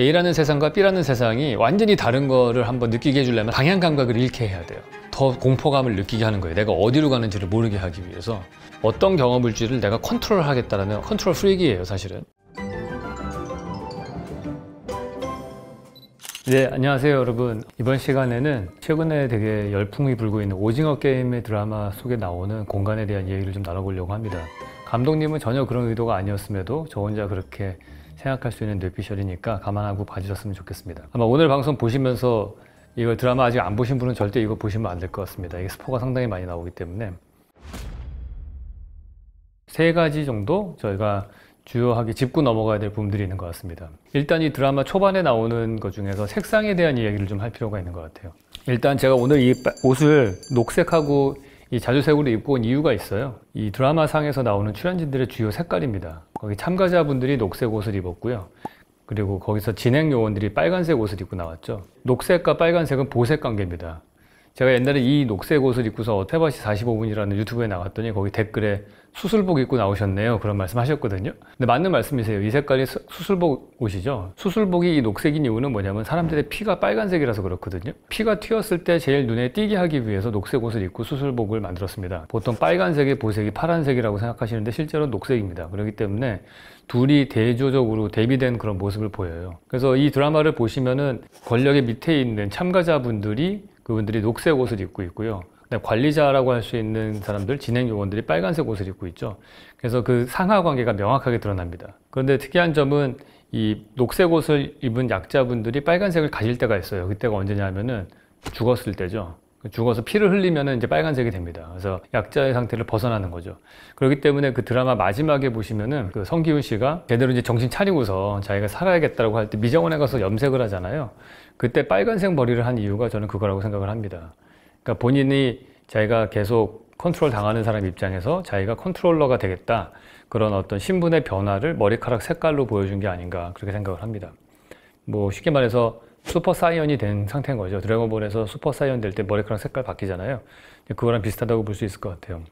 A라는 세상과 B라는 세상이 완전히 다른 거를 한번 느끼게 해주려면 방향 감각을 잃게 해야 돼요. 더 공포감을 느끼게 하는 거예요. 내가 어디로 가는지를 모르게 하기 위해서 어떤 경험을지를 내가 컨트롤하겠다라는 컨트롤 프릭이에요, 사실은. 네, 안녕하세요, 여러분. 이번 시간에는 최근에 되게 열풍이 불고 있는 오징어 게임의 드라마 속에 나오는 공간에 대한 얘기를 좀 나눠보려고 합니다. 감독님은 전혀 그런 의도가 아니었음에도 저 혼자 그렇게 생각할 수 있는 뇌피셜이니까 감안하고 봐주셨으면 좋겠습니다. 아마 오늘 방송 보시면서 이거 드라마 아직 안 보신 분은 절대 이거 보시면 안 될 것 같습니다. 이게 스포가 상당히 많이 나오기 때문에 세 가지 정도 저희가 주요하게 짚고 넘어가야 될 부분들이 있는 것 같습니다. 일단 이 드라마 초반에 나오는 것 중에서 색상에 대한 이야기를 좀 할 필요가 있는 것 같아요. 일단 제가 오늘 이 옷을 녹색하고 이 자주색으로 입고 온 이유가 있어요. 이 드라마상에서 나오는 출연진들의 주요 색깔입니다. 거기 참가자분들이 녹색 옷을 입었고요. 그리고 거기서 진행 요원들이 빨간색 옷을 입고 나왔죠. 녹색과 빨간색은 보색 관계입니다. 제가 옛날에 이 녹색 옷을 입고서 어태밭이 45분이라는 유튜브에 나갔더니 거기 댓글에 수술복 입고 나오셨네요. 그런 말씀 하셨거든요. 근데 맞는 말씀이세요. 이 색깔이 수, 술복 옷이죠. 수술복이 이 녹색인 이유는 뭐냐면 사람들의 피가 빨간색이라서 그렇거든요. 피가 튀었을 때 제일 눈에 띄게 하기 위해서 녹색 옷을 입고 수술복을 만들었습니다. 보통 빨간색의 보색이 파란색이라고 생각하시는데 실제로 녹색입니다. 그렇기 때문에 둘이 대조적으로 대비된 그런 모습을 보여요. 그래서 이 드라마를 보시면은 권력의 밑에 있는 참가자분들이 그분들이 녹색 옷을 입고 있고요. 관리자라고 할 수 있는 사람들, 진행 요원들이 빨간색 옷을 입고 있죠. 그래서 그 상하 관계가 명확하게 드러납니다. 그런데 특이한 점은 이 녹색 옷을 입은 약자분들이 빨간색을 가질 때가 있어요. 그때가 언제냐 면은 죽었을 때죠. 죽어서 피를 흘리면 이제 빨간색이 됩니다. 그래서 약자의 상태를 벗어나는 거죠. 그렇기 때문에 그 드라마 마지막에 보시면은 그 성기훈 씨가 제대로 이제 정신 차리고서 자기가 살아야겠다라고 할 때 미정원에 가서 염색을 하잖아요. 그때 빨간색 머리를 한 이유가 저는 그거라고 생각을 합니다. 그러니까 본인이 자기가 계속 컨트롤 당하는 사람 입장에서 자기가 컨트롤러가 되겠다. 그런 어떤 신분의 변화를 머리카락 색깔로 보여준 게 아닌가 그렇게 생각을 합니다. 뭐 쉽게 말해서 슈퍼 사이언이 된 상태인 거죠. 드래곤볼에서 슈퍼 사이언 될 때 머리카락 색깔 바뀌잖아요. 그거랑 비슷하다고 볼 수 있을 것 같아요.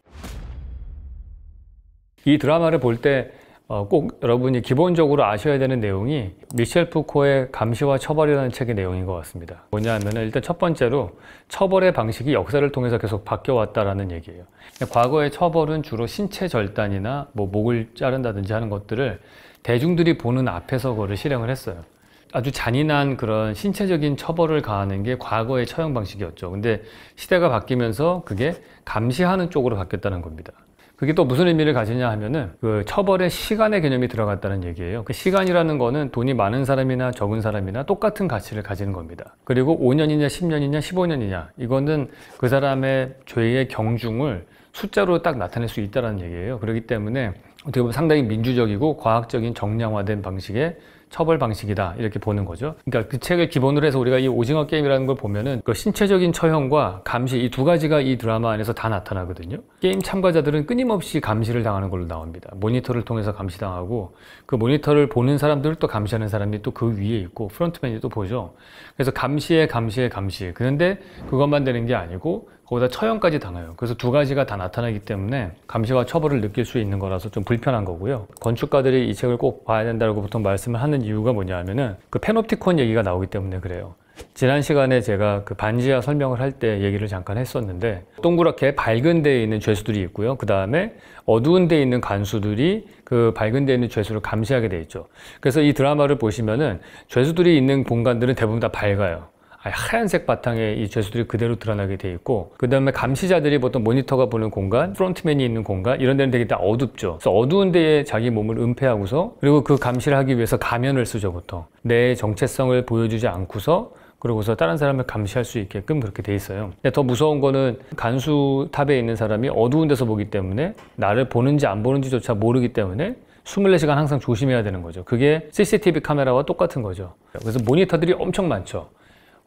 이 드라마를 볼때 어, 꼭 여러분이 기본적으로 아셔야 되는 내용이 미셸 푸코의 감시와 처벌이라는 책의 내용인 것 같습니다. 뭐냐 하면 일단 첫 번째로 처벌의 방식이 역사를 통해서 계속 바뀌어왔다라는 얘기예요. 과거의 처벌은 주로 신체 절단이나 뭐 목을 자른다든지 하는 것들을 대중들이 보는 앞에서 그거를 실행을 했어요. 아주 잔인한 그런 신체적인 처벌을 가하는 게 과거의 처형 방식이었죠. 근데 시대가 바뀌면서 그게 감시하는 쪽으로 바뀌었다는 겁니다. 그게 또 무슨 의미를 가지냐 하면은 그 처벌의 시간의 개념이 들어갔다는 얘기예요. 그 시간이라는 거는 돈이 많은 사람이나 적은 사람이나 똑같은 가치를 가지는 겁니다. 그리고 5년이냐 10년이냐 15년이냐 이거는 그 사람의 죄의 경중을 숫자로 딱 나타낼 수 있다는 얘기예요. 그렇기 때문에 어떻게 보면 상당히 민주적이고 과학적인 정량화된 방식의 처벌 방식이다 이렇게 보는 거죠 그러니까 그 책을 기본으로 해서 우리가 이 오징어 게임이라는 걸 보면은 그 신체적인 처형과 감시 이 두 가지가 이 드라마 안에서 다 나타나거든요 게임 참가자들은 끊임없이 감시를 당하는 걸로 나옵니다 모니터를 통해서 감시당하고 그 모니터를 보는 사람들을 또 감시하는 사람이 또 그 위에 있고 프론트맨이 또 보죠 그래서 감시에 감시에 감시 그런데 그것만 되는 게 아니고 거기다 처형까지 당해요. 그래서 두 가지가 다 나타나기 때문에 감시와 처벌을 느낄 수 있는 거라서 좀 불편한 거고요. 건축가들이 이 책을 꼭 봐야 된다고 보통 말씀을 하는 이유가 뭐냐 하면은 그 페노티콘 얘기가 나오기 때문에 그래요. 지난 시간에 제가 그 반지하 설명을 할 때 얘기를 잠깐 했었는데 동그랗게 밝은 데에 있는 죄수들이 있고요. 그 다음에 어두운 데에 있는 간수들이 그 밝은 데에 있는 죄수를 감시하게 돼 있죠. 그래서 이 드라마를 보시면은 죄수들이 있는 공간들은 대부분 다 밝아요. 아, 하얀색 바탕에 이 죄수들이 그대로 드러나게 돼 있고 그 다음에 감시자들이 보통 모니터가 보는 공간, 프론트맨이 있는 공간 이런 데는 되게 다 어둡죠. 그래서 어두운 데에 자기 몸을 은폐하고서 그리고 그 감시를 하기 위해서 가면을 쓰죠 보통 내 정체성을 보여주지 않고서 그러고서 다른 사람을 감시할 수 있게끔 그렇게 돼 있어요. 근데 더 무서운 거는 간수탑에 있는 사람이 어두운 데서 보기 때문에 나를 보는지 안 보는지조차 모르기 때문에 24시간 항상 조심해야 되는 거죠. 그게 CCTV 카메라와 똑같은 거죠. 그래서 모니터들이 엄청 많죠.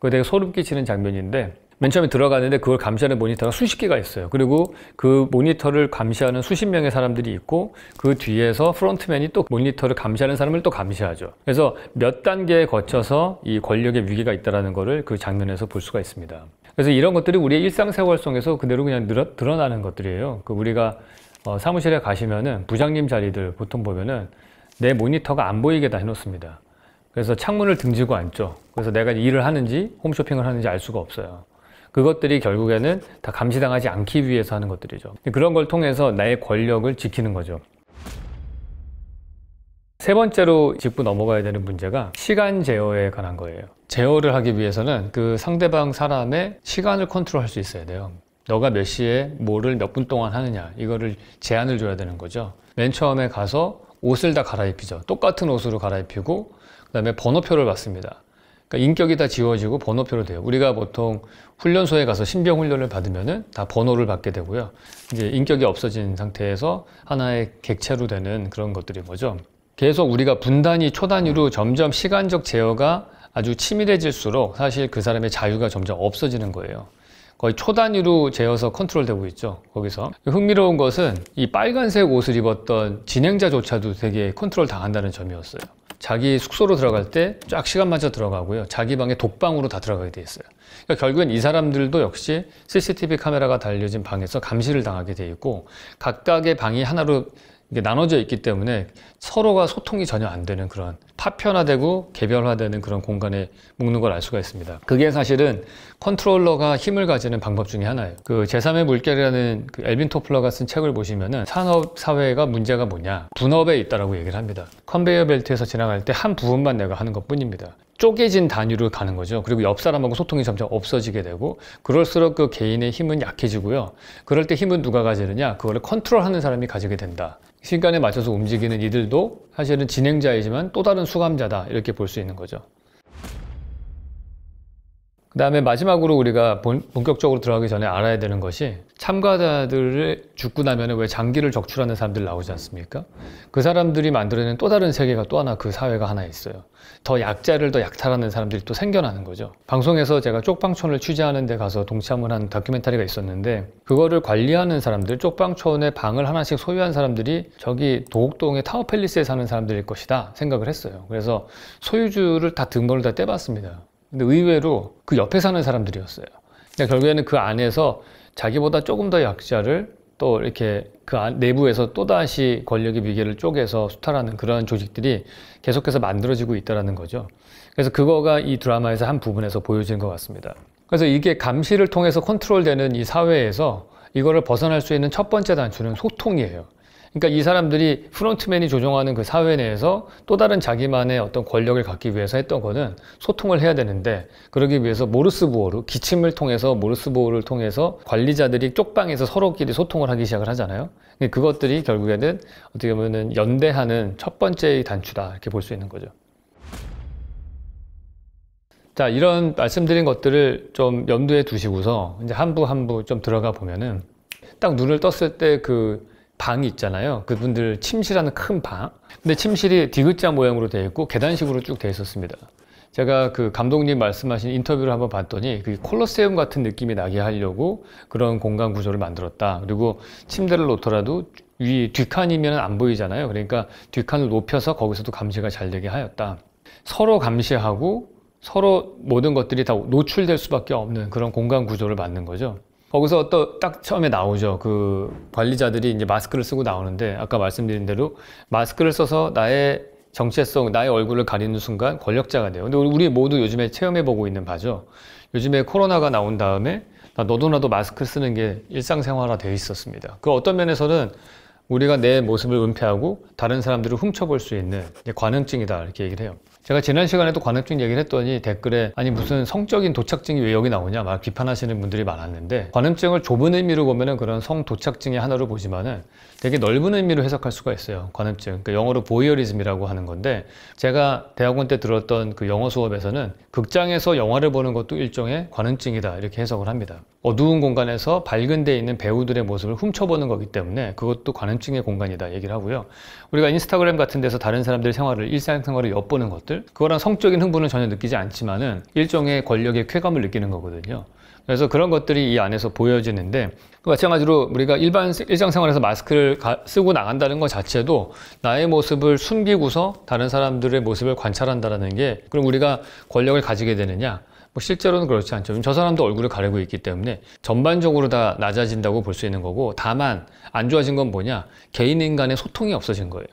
그 되게 소름 끼치는 장면인데 맨 처음에 들어가는데 그걸 감시하는 모니터가 수십 개가 있어요. 그리고 그 모니터를 감시하는 수십 명의 사람들이 있고 그 뒤에서 프론트맨이 또 모니터를 감시하는 사람을 또 감시하죠. 그래서 몇 단계에 거쳐서 이 권력의 위기가 있다는 거를 그 장면에서 볼 수가 있습니다. 그래서 이런 것들이 우리의 일상생활 속에서 그대로 그냥 드러, 나는 것들이에요. 그 우리가 어, 사무실에 가시면은 부장님 자리들 보통 보면은 내 모니터가 안 보이게 다 해놓습니다. 그래서 창문을 등지고 앉죠. 그래서 내가 일을 하는지 홈쇼핑을 하는지 알 수가 없어요. 그것들이 결국에는 다 감시당하지 않기 위해서 하는 것들이죠. 그런 걸 통해서 나의 권력을 지키는 거죠. 세 번째로 짚고 넘어가야 되는 문제가 시간 제어에 관한 거예요. 제어를 하기 위해서는 그 상대방 사람의 시간을 컨트롤할 수 있어야 돼요. 너가 몇 시에 뭐를 몇 분 동안 하느냐 이거를 제한을 줘야 되는 거죠. 맨 처음에 가서 옷을 다 갈아입히죠. 똑같은 옷으로 갈아입히고 그다음에 번호표를 받습니다. 그러니까 인격이 다 지워지고 번호표로 돼요. 우리가 보통 훈련소에 가서 신병 훈련을 받으면은 다 번호를 받게 되고요. 이제 인격이 없어진 상태에서 하나의 객체로 되는 그런 것들이 뭐죠. 계속 우리가 분단위, 초단위로 점점 시간적 제어가 아주 치밀해질수록 사실 그 사람의 자유가 점점 없어지는 거예요. 거의 초단위로 재어서 컨트롤되고 있죠. 거기서 흥미로운 것은 이 빨간색 옷을 입었던 진행자조차도 되게 컨트롤 당한다는 점이었어요. 자기 숙소로 들어갈 때 쫙 시간 맞춰 들어가고요. 자기 방에 독방으로 다 들어가게 돼 있어요. 그러니까 결국엔 이 사람들도 역시 CCTV 카메라가 달려진 방에서 감시를 당하게 돼 있고 각각의 방이 하나로 나눠져 있기 때문에 서로가 소통이 전혀 안 되는 그런 파편화되고 개별화되는 그런 공간에 묶는 걸 알 수가 있습니다. 그게 사실은 컨트롤러가 힘을 가지는 방법 중에 하나예요. 그 제3의 물결이라는 그 엘빈 토플러가 쓴 책을 보시면은 산업 사회가 문제가 뭐냐 분업에 있다라고 얘기를 합니다. 컨베이어 벨트에서 지나갈 때 한 부분만 내가 하는 것 뿐입니다. 쪼개진 단위로 가는 거죠. 그리고 옆 사람하고 소통이 점점 없어지게 되고 그럴수록 그 개인의 힘은 약해지고요. 그럴 때 힘은 누가 가지느냐? 그거를 컨트롤하는 사람이 가지게 된다. 시간에 맞춰서 움직이는 이들도 사실은 진행자이지만 또 다른 수감자다 이렇게 볼 수 있는 거죠. 그 다음에 마지막으로 우리가 본, 본격적으로 들어가기 전에 알아야 되는 것이 참가자들을 죽고 나면 왜 장기를 적출하는 사람들 나오지 않습니까? 그 사람들이 만들어낸또 다른 세계가 또 하나 그 사회가 하나 있어요. 더 약자를 더 약탈하는 사람들이 또 생겨나는 거죠. 방송에서 제가 쪽방촌을 취재하는 데 가서 동참을 한 다큐멘터리가 있었는데 그거를 관리하는 사람들, 쪽방촌의 방을 하나씩 소유한 사람들이 저기 도곡동의 타워팰리스에 사는 사람들일 것이다 생각을 했어요. 그래서 소유주를 다 등본을 다 떼봤습니다. 근데 의외로 그 옆에 사는 사람들이었어요. 그러니까 결국에는 그 안에서 자기보다 조금 더 약자를 또 이렇게 그 내부에서 또다시 권력의 비계를 쪼개서 수탈하는 그러 조직들이 계속해서 만들어지고 있다는 거죠. 그래서 그거가 이 드라마에서 한 부분에서 보여지는 것 같습니다. 그래서 이게 감시를 통해서 컨트롤되는 이 사회에서 이거를 벗어날 수 있는 첫 번째 단추는 소통이에요. 그러니까 이 사람들이 프론트맨이 조종하는 그 사회 내에서 또 다른 자기만의 어떤 권력을 갖기 위해서 했던 거는 소통을 해야 되는데 그러기 위해서 모르스 부호로 기침을 통해서 모르스 부호를 통해서 관리자들이 쪽방에서 서로끼리 소통을 하기 시작을 하잖아요. 그것들이 결국에는 어떻게 보면은 연대하는 첫 번째 단추다 이렇게 볼 수 있는 거죠. 자, 이런 말씀드린 것들을 좀 염두에 두시고서 이제 한부한부좀 들어가 보면은 딱 눈을 떴을 때그 방이 있잖아요. 그분들 침실하는 큰 방. 근데 침실이 디귿자 모양으로 되어 있고 계단식으로 쭉 되어 있었습니다. 제가 그 감독님 말씀하신 인터뷰를 한번 봤더니 그 콜로세움 같은 느낌이 나게 하려고 그런 공간 구조를 만들었다. 그리고 침대를 놓더라도 위 뒷칸이면 안 보이잖아요. 그러니까 뒷칸을 높여서 거기서도 감시가 잘 되게 하였다. 서로 감시하고 서로 모든 것들이 다 노출될 수밖에 없는 그런 공간 구조를 만든 거죠. 거기서 또 딱 처음에 나오죠. 그 관리자들이 이제 마스크를 쓰고 나오는데 아까 말씀드린 대로 마스크를 써서 나의 정체성, 나의 얼굴을 가리는 순간 권력자가 돼요. 근데 우리 모두 요즘에 체험해보고 있는 바죠. 요즘에 코로나가 나온 다음에 너도 나도 마스크 쓰는 게 일상생활화 되어 있었습니다. 그 어떤 면에서는 우리가 내 모습을 은폐하고 다른 사람들을 훔쳐볼 수 있는 관음증이다 이렇게 얘기를 해요. 제가 지난 시간에도 관음증 얘기를 했더니 댓글에 아니 무슨 성적인 도착증이 왜 여기 나오냐 막 비판하시는 분들이 많았는데 관음증을 좁은 의미로 보면은 그런 성도착증의 하나로 보지만은 되게 넓은 의미로 해석할 수가 있어요. 관음증. 그러니까 영어로 보이어리즘이라고 하는 건데 제가 대학원 때 들었던 그 영어 수업에서는 극장에서 영화를 보는 것도 일종의 관음증이다 이렇게 해석을 합니다. 어두운 공간에서 밝은 데 있는 배우들의 모습을 훔쳐보는 거기 때문에 그것도 관음증의 공간이다 얘기를 하고요. 우리가 인스타그램 같은 데서 다른 사람들의 생활을 일상생활을 엿보는 것들 그거랑 성적인 흥분은 전혀 느끼지 않지만은 일종의 권력의 쾌감을 느끼는 거거든요. 그래서 그런 것들이 이 안에서 보여지는데 그 마찬가지로 우리가 일반 일상생활에서 마스크를 가, 쓰고 나간다는 것 자체도 나의 모습을 숨기고서 다른 사람들의 모습을 관찰한다는 게 그럼 우리가 권력을 가지게 되느냐 뭐 실제로는 그렇지 않죠. 저 사람도 얼굴을 가리고 있기 때문에 전반적으로 다 낮아진다고 볼 수 있는 거고 다만 안 좋아진 건 뭐냐 개인 인간의 소통이 없어진 거예요.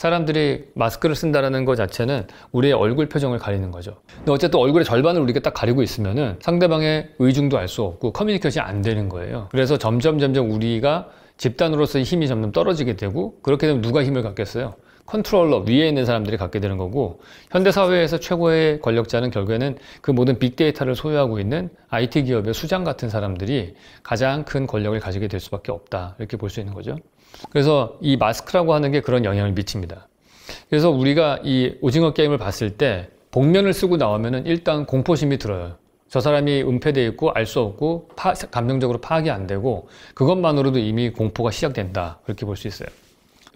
사람들이 마스크를 쓴다라는 것 자체는 우리의 얼굴 표정을 가리는 거죠. 근데 어쨌든 얼굴의 절반을 우리가 딱 가리고 있으면 상대방의 의중도 알 수 없고 커뮤니케이션이 안 되는 거예요. 그래서 점점 점점 우리가 집단으로서의 힘이 점점 떨어지게 되고 그렇게 되면 누가 힘을 갖겠어요? 컨트롤러 위에 있는 사람들이 갖게 되는 거고 현대 사회에서 최고의 권력자는 결국에는 그 모든 빅데이터를 소유하고 있는 IT 기업의 수장 같은 사람들이 가장 큰 권력을 가지게 될 수밖에 없다 이렇게 볼 수 있는 거죠. 그래서 이 마스크라고 하는 게 그런 영향을 미칩니다. 그래서 우리가 이 오징어 게임을 봤을 때 복면을 쓰고 나오면은 일단 공포심이 들어요. 저 사람이 은폐돼 있고 알 수 없고 파, 감정적으로 파악이 안 되고 그것만으로도 이미 공포가 시작된다 그렇게 볼 수 있어요.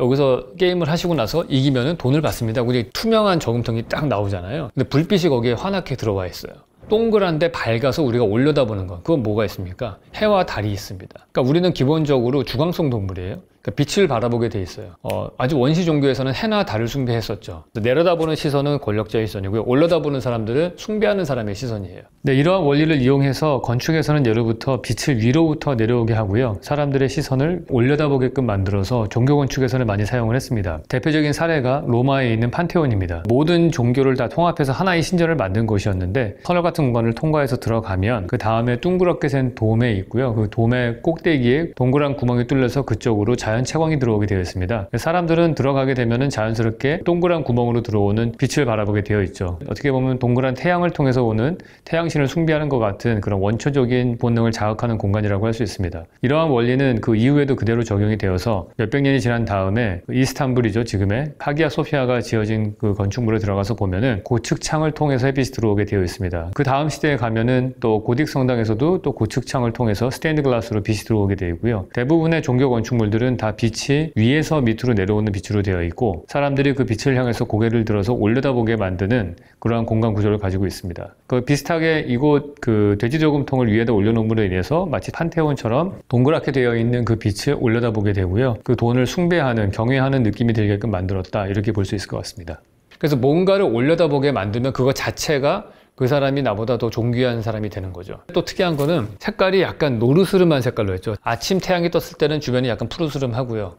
여기서 게임을 하시고 나서 이기면은 돈을 받습니다. 우리 투명한 저금통이 딱 나오잖아요. 근데 불빛이 거기에 환하게 들어와 있어요. 동그란데 밝아서 우리가 올려다보는 건 그건 뭐가 있습니까? 해와 달이 있습니다. 그러니까 우리는 기본적으로 주광성 동물이에요. 그 빛을 바라보게 돼 있어요. 어, 아주 원시 종교에서는 해나 달을 숭배했었죠. 내려다보는 시선은 권력자의 시선이고요. 올려다보는 사람들은 숭배하는 사람의 시선이에요. 네, 이러한 원리를 이용해서 건축에서는 예로부터 빛을 위로부터 내려오게 하고요. 사람들의 시선을 올려다보게끔 만들어서 종교 건축에서는 많이 사용을 했습니다. 대표적인 사례가 로마에 있는 판테온입니다. 모든 종교를 다 통합해서 하나의 신전을 만든 곳이었는데 터널 같은 공간을 통과해서 들어가면 그 다음에 둥그렇게 센 돔에 있고요. 그 돔의 꼭대기에 동그란 구멍이 뚫려서 그쪽으로 자연 자연 채광이 들어오게 되어 있습니다. 사람들은 들어가게 되면 자연스럽게 동그란 구멍으로 들어오는 빛을 바라보게 되어 있죠. 어떻게 보면 동그란 태양을 통해서 오는 태양신을 숭배하는 것 같은 그런 원초적인 본능을 자극하는 공간이라고 할 수 있습니다. 이러한 원리는 그 이후에도 그대로 적용이 되어서 몇백 년이 지난 다음에 이스탄불이죠. 지금의 카기아 소피아가 지어진 그 건축물에 들어가서 보면 고측 창을 통해서 햇빛이 들어오게 되어 있습니다. 그 다음 시대에 가면은 또 고딕 성당에서도 또 고측 창을 통해서 스테인드 글라스로 빛이 들어오게 되고요. 대부분의 종교 건축물들은 다 빛이 위에서 밑으로 내려오는 빛으로 되어 있고 사람들이 그 빛을 향해서 고개를 들어서 올려다보게 만드는 그러한 공간 구조를 가지고 있습니다. 그 비슷하게 이곳 그 돼지저금통을 위에다 올려놓음으로 인해서 마치 판테온처럼 동그랗게 되어 있는 그 빛을 올려다보게 되고요. 그 돈을 숭배하는 경외하는 느낌이 들게끔 만들었다 이렇게 볼 수 있을 것 같습니다. 그래서 뭔가를 올려다보게 만들면 그거 자체가 그 사람이 나보다 더 존귀한 사람이 되는 거죠. 또 특이한 거는 색깔이 약간 노르스름한 색깔로 했죠. 아침 태양이 떴을 때는 주변이 약간 푸르스름하고요.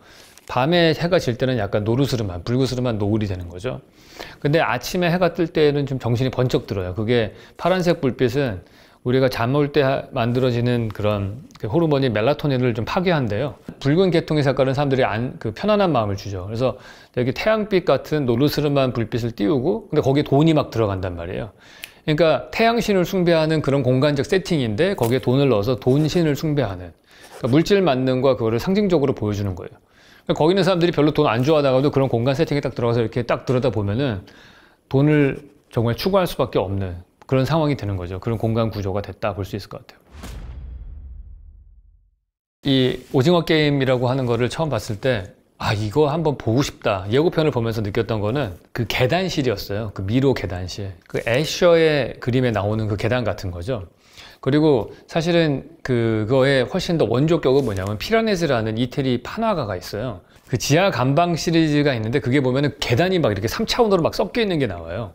밤에 해가 질 때는 약간 노르스름한, 붉으스름한 노을이 되는 거죠. 근데 아침에 해가 뜰 때는 좀 정신이 번쩍 들어요. 그게 파란색 불빛은 우리가 잠올때 만들어지는 그런 그 호르몬인 멜라토닌을 좀 파괴한대요. 붉은 계통의 색깔은 사람들이 안, 그 편안한 마음을 주죠. 그래서 여기 태양빛 같은 노르스름한 불빛을 띄우고, 근데 거기에 돈이 막 들어간단 말이에요. 그러니까 태양신을 숭배하는 그런 공간적 세팅인데 거기에 돈을 넣어서 돈신을 숭배하는 그러니까 물질 만능과 그거를 상징적으로 보여주는 거예요. 그러니까 거기 있는 사람들이 별로 돈 안 좋아하다가도 그런 공간 세팅에 딱 들어가서 이렇게 딱 들여다 보면은 돈을 정말 추구할 수밖에 없는 그런 상황이 되는 거죠. 그런 공간 구조가 됐다 볼 수 있을 것 같아요. 이 오징어 게임이라고 하는 거를 처음 봤을 때아 이거 한번 보고 싶다 예고편을 보면서 느꼈던 거는 그 계단실이었어요 그 미로 계단실 그 애셔의 그림에 나오는 그 계단 같은 거죠 그리고 사실은 그거에 훨씬 더 원조격은 뭐냐면 피라네즈라는 이태리 판화가가 있어요 그 지하 감방 시리즈가 있는데 그게 보면은 계단이 막 이렇게 3차원으로 막 섞여 있는 게 나와요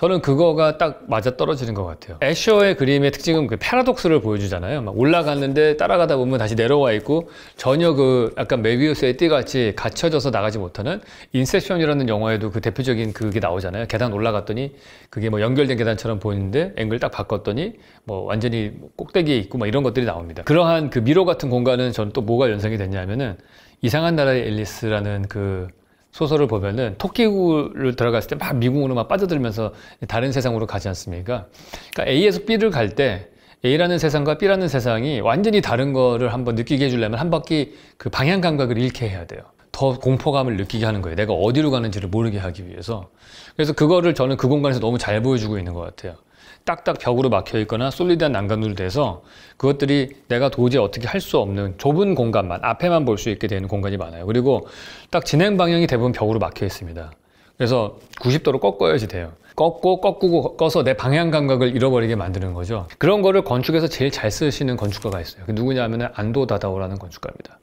저는 그거가 딱 맞아 떨어지는 것 같아요. 애셔의 그림의 특징은 그 패러독스를 보여주잖아요. 막 올라갔는데 따라가다 보면 다시 내려와 있고 전혀 그 약간 메비우스의 띠같이 갇혀져서 나가지 못하는 인셉션이라는 영화에도 그 대표적인 그게 나오잖아요. 계단 올라갔더니 그게 뭐 연결된 계단처럼 보이는데 앵글 딱 바꿨더니 뭐 완전히 꼭대기에 있고 막 이런 것들이 나옵니다. 그러한 그 미로 같은 공간은 저는 또 뭐가 연상이 됐냐면은 이상한 나라의 앨리스라는 그 소설을 보면은 토끼구를 들어갔을 때 막 미궁으로 막 빠져들면서 다른 세상으로 가지 않습니까? 그러니까 A에서 B를 갈 때 A라는 세상과 B라는 세상이 완전히 다른 거를 한번 느끼게 해주려면 한 바퀴 그 방향 감각을 잃게 해야 돼요. 더 공포감을 느끼게 하는 거예요. 내가 어디로 가는지를 모르게 하기 위해서. 그래서 그거를 저는 그 공간에서 너무 잘 보여주고 있는 것 같아요. 딱딱 벽으로 막혀 있거나 솔리드한 난간으로 돼서 그것들이 내가 도저히 어떻게 할 수 없는 좁은 공간만 앞에만 볼 수 있게 되는 공간이 많아요. 그리고 딱 진행 방향이 대부분 벽으로 막혀 있습니다. 그래서 90도로 꺾어야지 돼요. 꺾고 꺾고 꺾어서 내 방향 감각을 잃어버리게 만드는 거죠. 그런 거를 건축에서 제일 잘 쓰시는 건축가가 있어요. 그 누구냐 하면 안도 다다오라는 건축가입니다.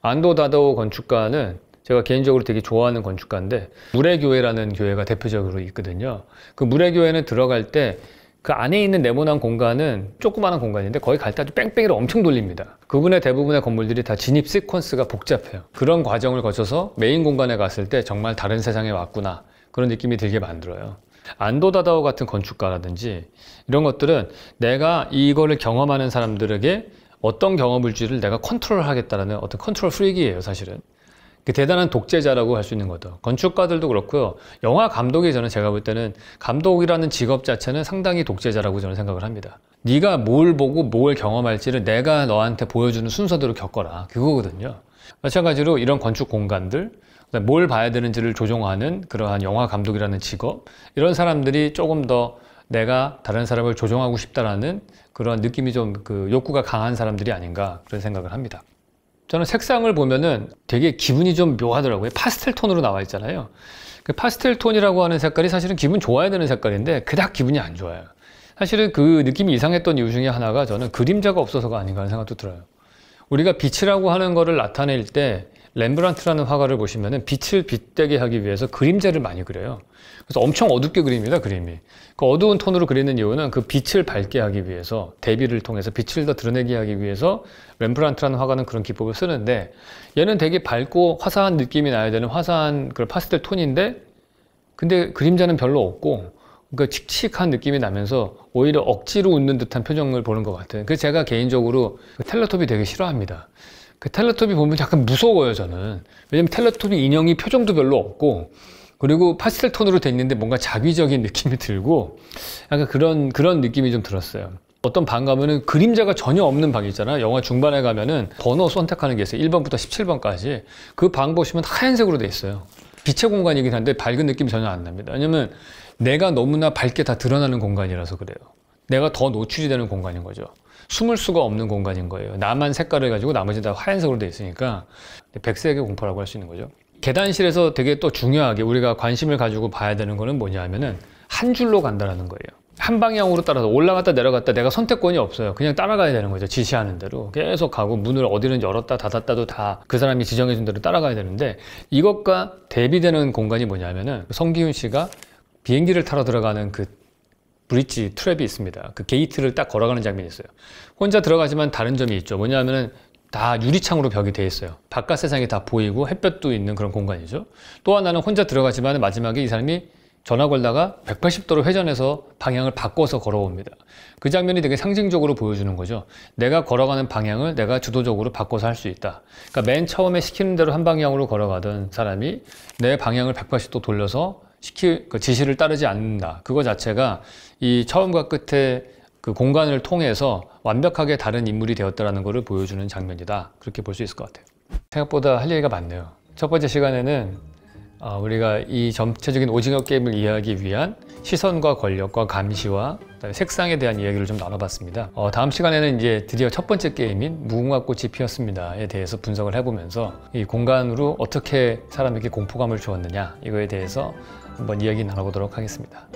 안도 다다오 건축가는 제가 개인적으로 되게 좋아하는 건축가인데 물의 교회라는 교회가 대표적으로 있거든요. 그 물의 교회는 들어갈 때그 안에 있는 네모난 공간은 조그마한 공간인데 거의갈 때 아주 뺑뺑이로 엄청 돌립니다 그분의 대부분의 건물들이 다 진입 시퀀스가 복잡해요 그런 과정을 거쳐서 메인 공간에 갔을 때 정말 다른 세상에 왔구나 그런 느낌이 들게 만들어요 안도다다오 같은 건축가라든지 이런 것들은 내가 이거를 경험하는 사람들에게 어떤 경험일지를 내가 컨트롤 하겠다라는 어떤 컨트롤 프릭이에요 사실은 그 대단한 독재자라고 할 수 있는 거죠. 건축가들도 그렇고요. 영화 감독이 저는 제가 볼 때는 감독이라는 직업 자체는 상당히 독재자라고 저는 생각을 합니다. 네가 뭘 보고 뭘 경험할지를 내가 너한테 보여주는 순서대로 겪어라. 그거거든요. 마찬가지로 이런 건축 공간들, 뭘 봐야 되는지를 조종하는 그러한 영화 감독이라는 직업, 이런 사람들이 조금 더 내가 다른 사람을 조종하고 싶다라는 그런 느낌이 좀 그 욕구가 강한 사람들이 아닌가 그런 생각을 합니다. 저는 색상을 보면은 되게 기분이 좀 묘하더라고요. 파스텔 톤으로 나와 있잖아요. 그 파스텔 톤이라고 하는 색깔이 사실은 기분 좋아야 되는 색깔인데 그닥 기분이 안 좋아요. 사실은 그 느낌이 이상했던 이유 중에 하나가 저는 그림자가 없어서가 아닌가 하는 생각도 들어요. 우리가 빛이라고 하는 거를 나타낼 때 렘브란트라는 화가를 보시면 빛을 빗대게 하기 위해서 그림자를 많이 그려요. 그래서 엄청 어둡게 그립니다, 그림이. 그 어두운 톤으로 그리는 이유는 그 빛을 밝게 하기 위해서, 대비를 통해서 빛을 더 드러내게 하기 위해서 렘브란트라는 화가는 그런 기법을 쓰는데 얘는 되게 밝고 화사한 느낌이 나야 되는 화사한 그 파스텔 톤인데 근데 그림자는 별로 없고 그러니까 칙칙한 느낌이 나면서 오히려 억지로 웃는 듯한 표정을 보는 것 같아요. 그래서 제가 개인적으로 그 텔레톱이 되게 싫어합니다. 그 텔레토비 보면 약간 무서워요 저는 왜냐면 텔레토비 인형이 표정도 별로 없고 그리고 파스텔 톤으로 돼 있는데 뭔가 자위적인 느낌이 들고 약간 그런 그런 느낌이 좀 들었어요 어떤 방 가면은 그림자가 전혀 없는 방 있잖아 영화 중반에 가면은 번호 선택하는 게 있어요 1번부터 17번까지 그 방 보시면 하얀색으로 돼 있어요 빛의 공간이긴 한데 밝은 느낌 전혀 안 납니다 왜냐면 내가 너무나 밝게 다 드러나는 공간이라서 그래요 내가 더 노출이 되는 공간인 거죠. 숨을 수가 없는 공간인 거예요. 나만 색깔을 가지고 나머지 다 하얀색으로 돼 있으니까 백색의 공포라고 할 수 있는 거죠. 계단실에서 되게 또 중요하게 우리가 관심을 가지고 봐야 되는 거는 뭐냐 하면은 한 줄로 간다라는 거예요. 한 방향으로 따라서 올라갔다 내려갔다 내가 선택권이 없어요. 그냥 따라가야 되는 거죠. 지시하는 대로. 계속 가고 문을 어디는 열었다 닫았다도 다 그 사람이 지정해 준 대로 따라가야 되는데 이것과 대비되는 공간이 뭐냐면은 성기훈 씨가 비행기를 타러 들어가는 그 브릿지 트랩이 있습니다. 그 게이트를 딱 걸어가는 장면이 있어요. 혼자 들어가지만 다른 점이 있죠. 뭐냐면은 다 유리창으로 벽이 돼 있어요. 바깥 세상이 다 보이고 햇볕도 있는 그런 공간이죠. 또 하나는 혼자 들어가지만 마지막에 이 사람이 전화 걸다가 180도로 회전해서 방향을 바꿔서 걸어옵니다. 그 장면이 되게 상징적으로 보여주는 거죠. 내가 걸어가는 방향을 내가 주도적으로 바꿔서 할 수 있다. 그러니까 맨 처음에 시키는 대로 한 방향으로 걸어가던 사람이 내 방향을 180도 돌려서 시키 그 지시를 따르지 않는다. 그거 자체가 이 처음과 끝에 그 공간을 통해서 완벽하게 다른 인물이 되었다라는 것을 보여주는 장면이다. 그렇게 볼 수 있을 것 같아요. 생각보다 할 얘기가 많네요. 첫 번째 시간에는 어, 우리가 이 전체적인 오징어 게임을 이해하기 위한 시선과 권력과 감시와 색상에 대한 이야기를 좀 나눠봤습니다. 어, 다음 시간에는 이제 드디어 첫 번째 게임인 무궁화꽃이 피었습니다에 대해서 분석을 해보면서 이 공간으로 어떻게 사람에게 공포감을 주었느냐 이거에 대해서 한번 이야기 나눠보도록 하겠습니다.